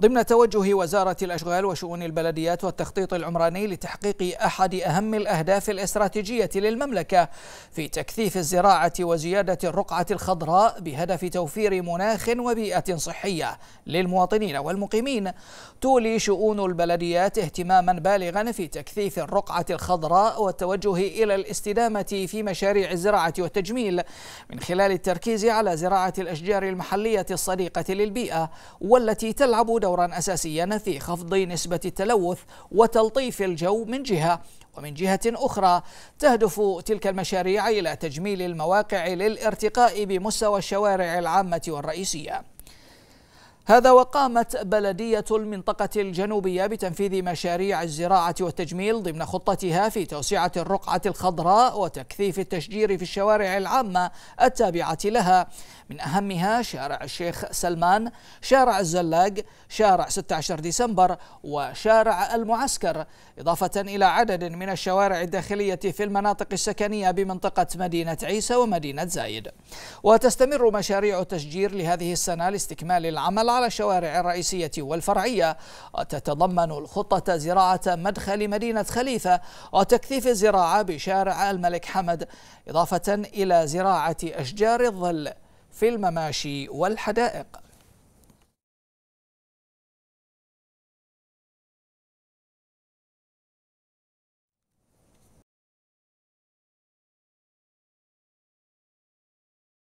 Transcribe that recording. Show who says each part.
Speaker 1: ضمن توجه وزارة الأشغال وشؤون البلديات والتخطيط العمراني لتحقيق أحد أهم الأهداف الاستراتيجية للمملكة في تكثيف الزراعة وزيادة الرقعة الخضراء بهدف توفير مناخ وبيئة صحية للمواطنين والمقيمين تولي شؤون البلديات اهتماما بالغا في تكثيف الرقعة الخضراء والتوجه إلى الاستدامة في مشاريع الزراعة والتجميل من خلال التركيز على زراعة الأشجار المحلية الصديقة للبيئة والتي تلعب دور دورا أساسيا في خفض نسبة التلوث وتلطيف الجو من جهة ومن جهة أخرى تهدف تلك المشاريع إلى تجميل المواقع للارتقاء بمستوى الشوارع العامة والرئيسية هذا وقامت بلدية المنطقة الجنوبية بتنفيذ مشاريع الزراعة والتجميل ضمن خطتها في توسعة الرقعة الخضراء وتكثيف التشجير في الشوارع العامة التابعة لها من أهمها شارع الشيخ سلمان شارع الزلاق شارع 16 ديسمبر وشارع المعسكر إضافة إلى عدد من الشوارع الداخلية في المناطق السكنية بمنطقة مدينة عيسى ومدينة زايد وتستمر مشاريع التشجير لهذه السنة لاستكمال العمل على الشوارع الرئيسية والفرعية وتتضمن الخطة زراعة مدخل مدينة خليفة وتكثيف الزراعة بشارع الملك حمد إضافة إلى زراعة أشجار الظل في المماشي والحدائق